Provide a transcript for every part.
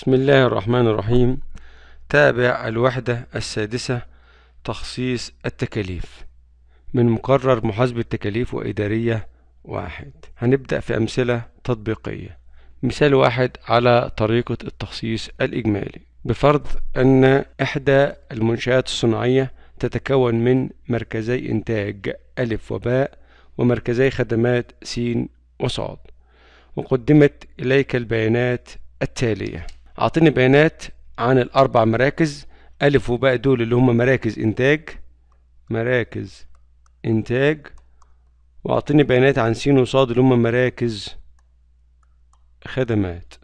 بسم الله الرحمن الرحيم تابع الوحدة السادسة تخصيص التكاليف من مقرر محاسبة تكاليف وإدارية واحد هنبدأ في أمثلة تطبيقية مثال واحد على طريقة التخصيص الإجمالي بفرض أن إحدى المنشآت الصناعية تتكون من مركزي إنتاج ألف وباء ومركزي خدمات س وصاد وقدمت إليك البيانات التالية أعطيني بيانات عن الأربع مراكز ألف وباء دول اللي هم مراكز إنتاج مراكز إنتاج وأعطيني بيانات عن سين وصاد اللي هم مراكز خدمات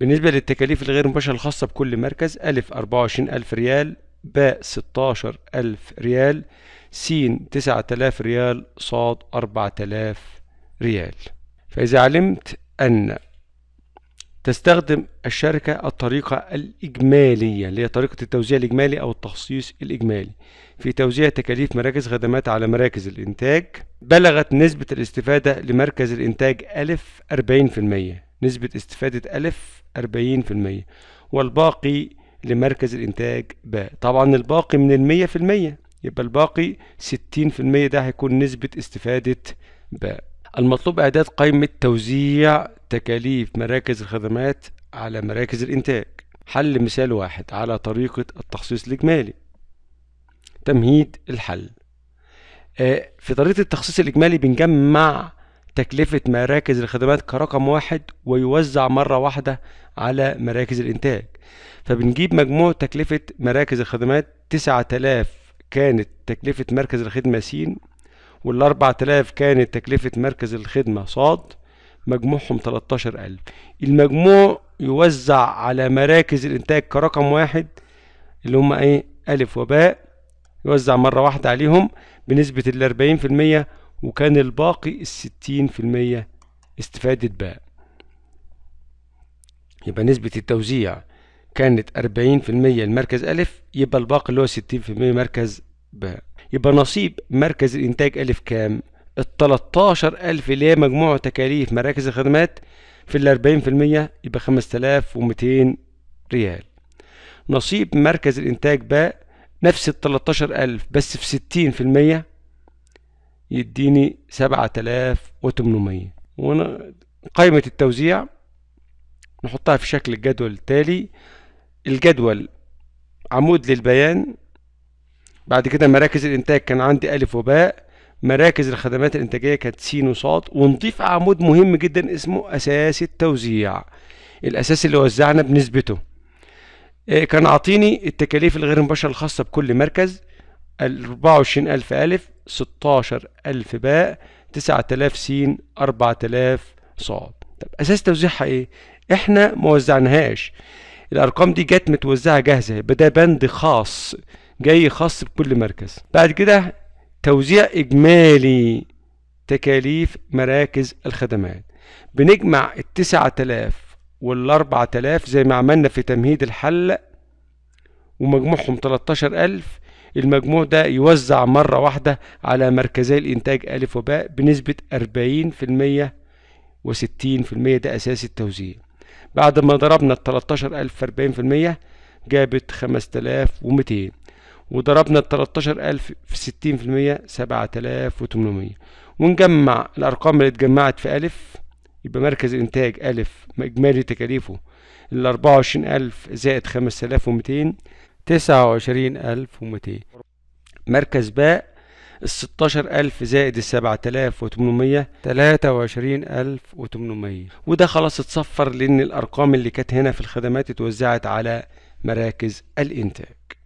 بالنسبة للتكاليف الغير مباشرة الخاصة بكل مركز ألف أربعة وعشرين ألف ريال باء ستاشر ألف ريال سين تسعة آلاف ريال صاد أربعة آلاف ريال فإذا علمت أن تستخدم الشركة الطريقة الإجمالية اللي هي طريقة التوزيع الإجمالي أو التخصيص الإجمالي في توزيع تكاليف مراكز خدمات على مراكز الإنتاج بلغت نسبة الاستفادة لمركز الإنتاج ألف 40% نسبة استفادة ألف 40% والباقي لمركز الإنتاج باء طبعا الباقي من المية في المية يبقى الباقي ستين في المية ده هيكون نسبة استفادة باء المطلوب إعداد قائمة توزيع تكاليف مراكز الخدمات على مراكز الإنتاج حل مثال واحد على طريقة التخصيص الإجمالي تمهيد الحل آه، في طريقة التخصيص الإجمالي بنجمع تكلفة مراكز الخدمات كرقم واحد ويوزع مرة واحدة على مراكز الإنتاج فبنجيب مجموع تكلفة مراكز الخدمات تسعة آلاف كانت تكلفة مركز الخدمة س والأربع تلاف كانت تكلفة مركز الخدمة صاد مجموعهم 13000 المجموع يوزع على مراكز الإنتاج كرقم واحد اللي هم إيه ألف وباء يوزع مرة واحدة عليهم بنسبة الأربعين في المية وكان الباقي الستين في المية استفادة باء يبقى نسبة التوزيع كانت أربعين في المية المركز ألف يبقى الباقي اللي هو ستين في المية مركز باء يبقى نصيب مركز الإنتاج ألف كام؟ ال 13000 اللي هي مجموع تكاليف مراكز الخدمات في ال 40% يبقى 5200 ريال نصيب مركز الإنتاج باء نفس ال 13000 بس في 60% يديني 7800 قائمة التوزيع نحطها في شكل الجدول التالي الجدول عمود للبيان بعد كده مراكز الانتاج كان عندي الف وباء مراكز الخدمات الانتاجيه كانت س وص ونضيف عمود مهم جدا اسمه اساس التوزيع الاساس اللي وزعنا بنسبته آه، كان عاطيني التكاليف الغير مباشره الخاصه بكل مركز أربعة وعشرين ألف ألف ستاشر ألف باء تسعة آلاف س أربعة آلاف صاد طب أساس توزيعها إيه؟ إحنا موزعناهاش الأرقام دي جت متوزعة جاهزة يبقى ده بند خاص جاي خاص بكل مركز بعد كده توزيع إجمالي تكاليف مراكز الخدمات بنجمع التسعة تلاف والأربعة تلاف زي ما عملنا في تمهيد الحل ومجموعهم تلتاشر ألف المجموع ده يوزع مرة واحدة على مركزي الإنتاج ألف وباء بنسبة أربعين في المية وستين في المية ده أساس التوزيع بعد ما ضربنا التلتاشر ألف في أربعين في المية جابت خمس تلاف ومتين وضربنا ال 13000 في 60% 7800 ونجمع الأرقام اللي اتجمعت في ألف يبقى مركز الإنتاج ألف إجمالي تكاليفه ال 24000 زائد 5200 29200 مركز باء ال 16000 زائد ال 7800 23800 وده خلاص اتصفر لأن الأرقام اللي كانت هنا في الخدمات اتوزعت على مراكز الإنتاج